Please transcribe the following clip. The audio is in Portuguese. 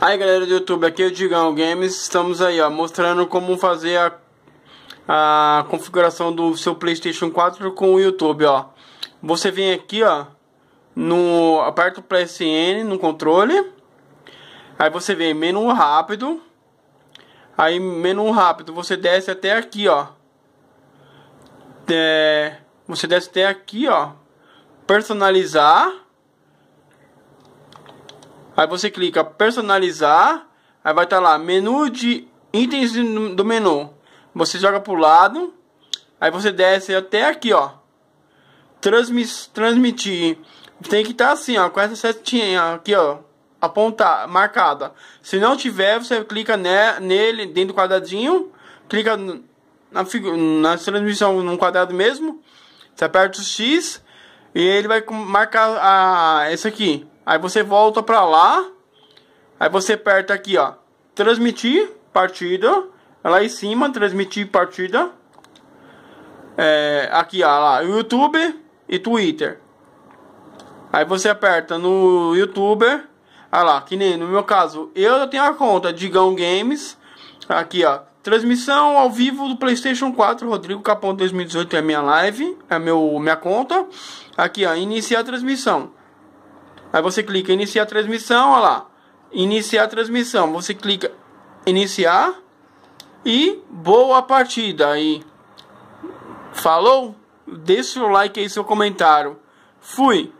Aí galera do YouTube, aqui é o Digão Games, estamos aí ó, mostrando como fazer a, a configuração do seu Playstation 4 com o YouTube ó. Você vem aqui ó, no, aperta o PSN no controle, aí você vem menu rápido, aí menu rápido você desce até aqui ó, é, você desce até aqui ó, personalizar Aí você clica personalizar. Aí vai estar tá lá menu de itens do menu. Você joga pro lado. Aí você desce até aqui, ó. Transmis, transmitir. Tem que estar tá assim, ó. Com essa setinha aqui, ó. Apontar, marcada. Se não tiver, você clica ne, né, nele, dentro do quadradinho. Clica na, na transmissão no quadrado mesmo. Você aperta o X. E ele vai marcar a, essa aqui. Aí você volta para lá. Aí você aperta aqui, ó. Transmitir partida. Lá em cima, transmitir partida. É, aqui, ó, lá. YouTube e Twitter. Aí você aperta no YouTuber. Olha lá, que nem no meu caso, eu tenho a conta Digão Games. Aqui, ó. Transmissão ao vivo do PlayStation 4, Rodrigo Capão 2018 é minha live, é meu minha conta. Aqui, ó, iniciar a transmissão. Aí você clica iniciar transmissão, olha lá. Iniciar transmissão. Você clica iniciar e boa partida aí. Falou? Deixa o like aí seu comentário. Fui.